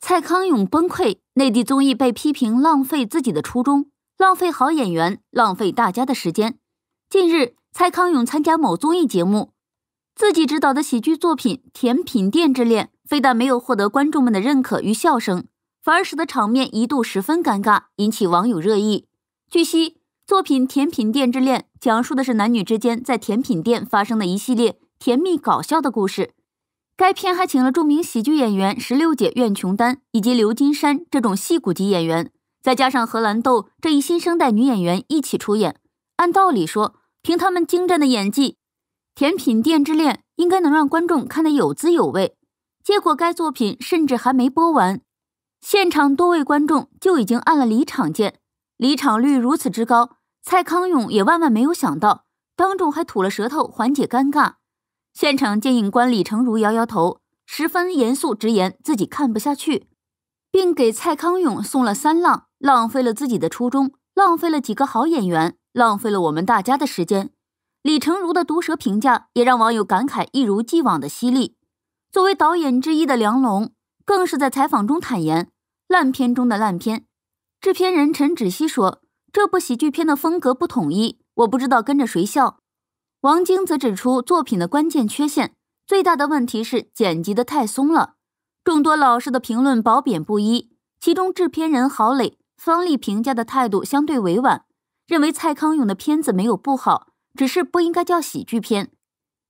蔡康永崩溃，内地综艺被批评浪费自己的初衷，浪费好演员，浪费大家的时间。近日，蔡康永参加某综艺节目，自己执导的喜剧作品《甜品店之恋》非但没有获得观众们的认可与笑声，反而使得场面一度十分尴尬，引起网友热议。据悉，作品《甜品店之恋》。讲述的是男女之间在甜品店发生的一系列甜蜜搞笑的故事。该片还请了著名喜剧演员石榴姐苑琼丹以及刘金山这种戏骨级演员，再加上荷兰豆这一新生代女演员一起出演。按道理说，凭他们精湛的演技，《甜品店之恋》应该能让观众看得有滋有味。结果，该作品甚至还没播完，现场多位观众就已经按了离场键，离场率如此之高。蔡康永也万万没有想到，当众还吐了舌头缓解尴尬。现场监影官李成儒摇摇头，十分严肃直言自己看不下去，并给蔡康永送了三浪，浪费了自己的初衷，浪费了几个好演员，浪费了我们大家的时间。李成儒的毒舌评价也让网友感慨一如既往的犀利。作为导演之一的梁龙更是在采访中坦言：“烂片中的烂片。”制片人陈芷溪说。这部喜剧片的风格不统一，我不知道跟着谁笑。王晶则指出作品的关键缺陷，最大的问题是剪辑的太松了。众多老师的评论褒贬不一，其中制片人郝磊、方力评价的态度相对委婉，认为蔡康永的片子没有不好，只是不应该叫喜剧片。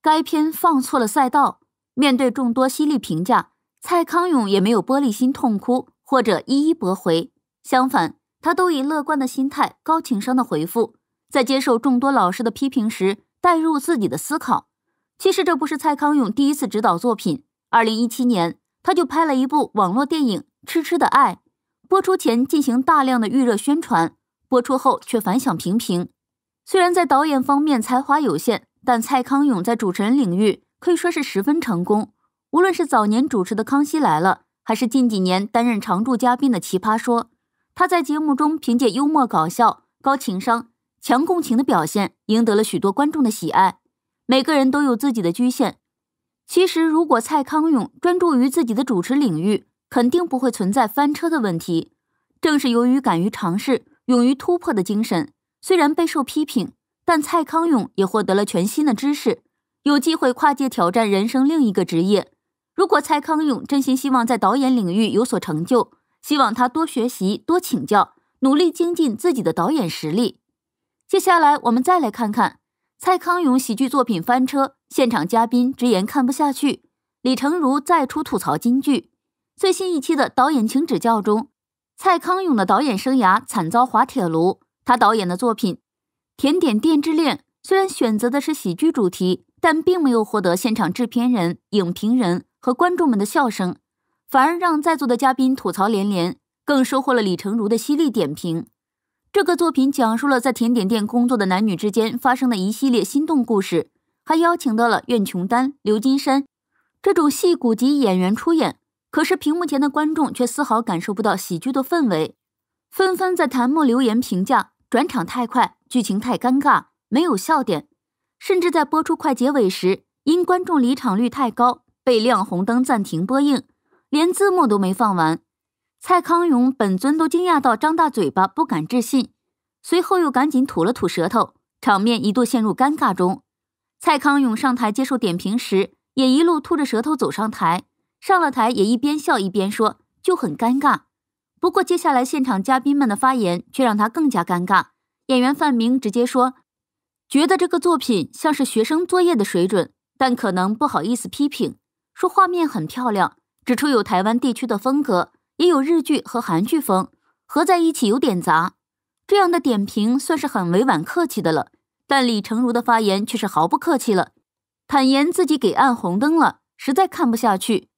该片放错了赛道。面对众多犀利评价，蔡康永也没有玻璃心痛哭或者一一驳回，相反。他都以乐观的心态、高情商的回复，在接受众多老师的批评时，带入自己的思考。其实这不是蔡康永第一次指导作品，二零一七年他就拍了一部网络电影《痴痴的爱》，播出前进行大量的预热宣传，播出后却反响平平。虽然在导演方面才华有限，但蔡康永在主持人领域可以说是十分成功。无论是早年主持的《康熙来了》，还是近几年担任常驻嘉宾的《奇葩说》。他在节目中凭借幽默、搞笑、高情商、强共情的表现，赢得了许多观众的喜爱。每个人都有自己的局限。其实，如果蔡康永专注于自己的主持领域，肯定不会存在翻车的问题。正是由于敢于尝试、勇于突破的精神，虽然备受批评，但蔡康永也获得了全新的知识，有机会跨界挑战人生另一个职业。如果蔡康永真心希望在导演领域有所成就，希望他多学习、多请教，努力精进自己的导演实力。接下来，我们再来看看蔡康永喜剧作品翻车，现场嘉宾直言看不下去。李成儒再出吐槽金句。最新一期的《导演请指教》中，蔡康永的导演生涯惨遭滑铁卢。他导演的作品《甜点店之恋》虽然选择的是喜剧主题，但并没有获得现场制片人、影评人和观众们的笑声。反而让在座的嘉宾吐槽连连，更收获了李成儒的犀利点评。这个作品讲述了在甜点店工作的男女之间发生的一系列心动故事，还邀请到了苑琼丹、刘金山这种戏骨级演员出演。可是屏幕前的观众却丝毫感受不到喜剧的氛围，纷纷在弹幕留言评价：转场太快，剧情太尴尬，没有笑点。甚至在播出快结尾时，因观众离场率太高，被亮红灯暂停播映。连字幕都没放完，蔡康永本尊都惊讶到张大嘴巴不敢置信，随后又赶紧吐了吐舌头，场面一度陷入尴尬中。蔡康永上台接受点评时，也一路吐着舌头走上台，上了台也一边笑一边说，就很尴尬。不过接下来现场嘉宾们的发言却让他更加尴尬。演员范明直接说：“觉得这个作品像是学生作业的水准，但可能不好意思批评，说画面很漂亮。”指出有台湾地区的风格，也有日剧和韩剧风合在一起，有点杂。这样的点评算是很委婉客气的了，但李成儒的发言却是毫不客气了，坦言自己给按红灯了，实在看不下去。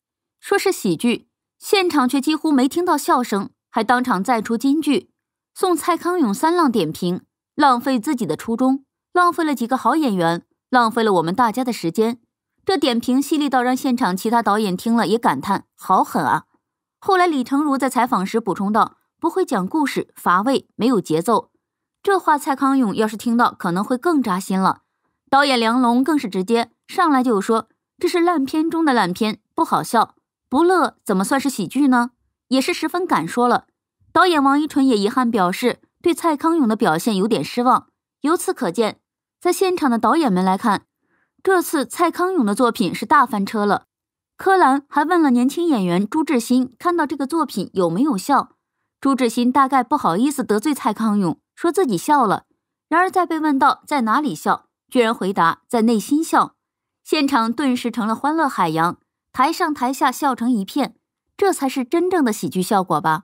说是喜剧，现场却几乎没听到笑声，还当场再出金句，送蔡康永三浪点评，浪费自己的初衷，浪费了几个好演员，浪费了我们大家的时间。这点评犀利到让现场其他导演听了也感叹：好狠啊！后来李成儒在采访时补充道：“不会讲故事，乏味，没有节奏。”这话蔡康永要是听到，可能会更扎心了。导演梁龙更是直接上来就说：“这是烂片中的烂片，不好笑，不乐怎么算是喜剧呢？”也是十分敢说了。导演王一淳也遗憾表示：“对蔡康永的表现有点失望。”由此可见，在现场的导演们来看。这次蔡康永的作品是大翻车了，柯蓝还问了年轻演员朱志鑫，看到这个作品有没有笑？朱志鑫大概不好意思得罪蔡康永，说自己笑了。然而在被问到在哪里笑，居然回答在内心笑，现场顿时成了欢乐海洋，台上台下笑成一片，这才是真正的喜剧效果吧。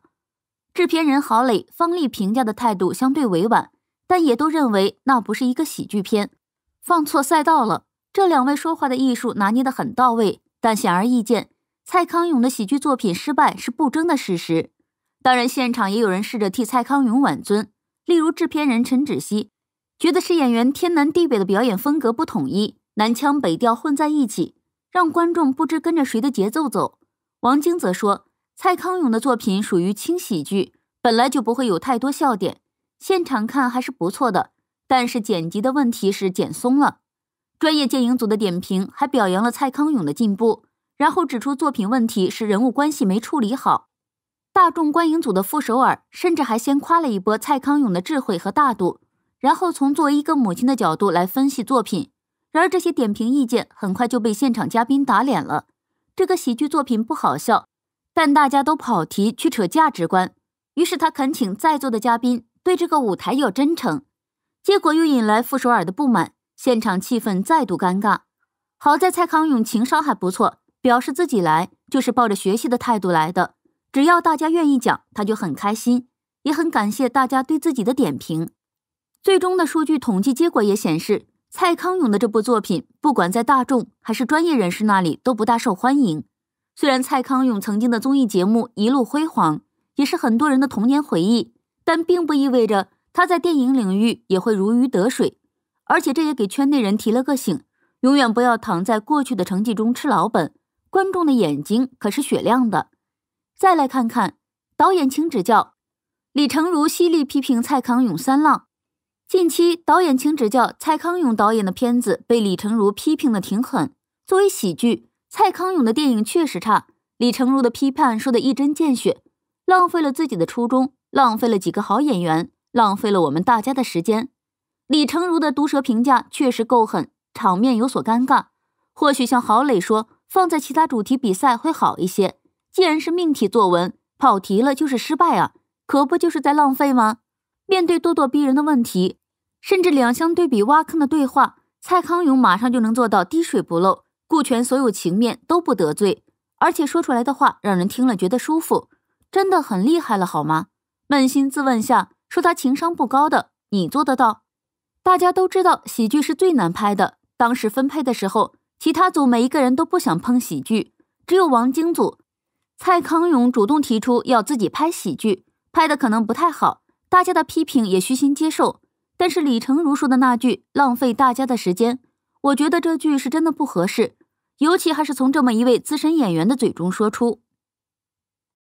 制片人郝蕾、方丽评价的态度相对委婉，但也都认为那不是一个喜剧片，放错赛道了。这两位说话的艺术拿捏得很到位，但显而易见，蔡康永的喜剧作品失败是不争的事实。当然，现场也有人试着替蔡康永挽尊，例如制片人陈芷希，觉得是演员天南地北的表演风格不统一，南腔北调混在一起，让观众不知跟着谁的节奏走。王晶则说，蔡康永的作品属于轻喜剧，本来就不会有太多笑点，现场看还是不错的，但是剪辑的问题是剪松了。专业观影组的点评还表扬了蔡康永的进步，然后指出作品问题是人物关系没处理好。大众观影组的傅首尔甚至还先夸了一波蔡康永的智慧和大度，然后从作为一个母亲的角度来分析作品。然而这些点评意见很快就被现场嘉宾打脸了。这个喜剧作品不好笑，但大家都跑题去扯价值观，于是他恳请在座的嘉宾对这个舞台要真诚，结果又引来傅首尔的不满。现场气氛再度尴尬，好在蔡康永情商还不错，表示自己来就是抱着学习的态度来的，只要大家愿意讲，他就很开心，也很感谢大家对自己的点评。最终的数据统计结果也显示，蔡康永的这部作品，不管在大众还是专业人士那里都不大受欢迎。虽然蔡康永曾经的综艺节目一路辉煌，也是很多人的童年回忆，但并不意味着他在电影领域也会如鱼得水。而且这也给圈内人提了个醒，永远不要躺在过去的成绩中吃老本。观众的眼睛可是雪亮的。再来看看，导演请指教。李成儒犀利批评蔡康永三浪。近期，导演请指教，蔡康永导演的片子被李成儒批评的挺狠。作为喜剧，蔡康永的电影确实差。李成儒的批判说的一针见血，浪费了自己的初衷，浪费了几个好演员，浪费了我们大家的时间。李成儒的毒舌评价确实够狠，场面有所尴尬。或许像郝蕾说，放在其他主题比赛会好一些。既然是命题作文，跑题了就是失败啊，可不就是在浪费吗？面对咄咄逼人的问题，甚至两相对比挖坑的对话，蔡康永马上就能做到滴水不漏，顾全所有情面都不得罪，而且说出来的话让人听了觉得舒服，真的很厉害了好吗？扪心自问下，说他情商不高的，你做得到？大家都知道喜剧是最难拍的。当时分配的时候，其他组每一个人都不想碰喜剧，只有王晶组，蔡康永主动提出要自己拍喜剧，拍的可能不太好，大家的批评也虚心接受。但是李成儒说的那句“浪费大家的时间”，我觉得这句是真的不合适，尤其还是从这么一位资深演员的嘴中说出。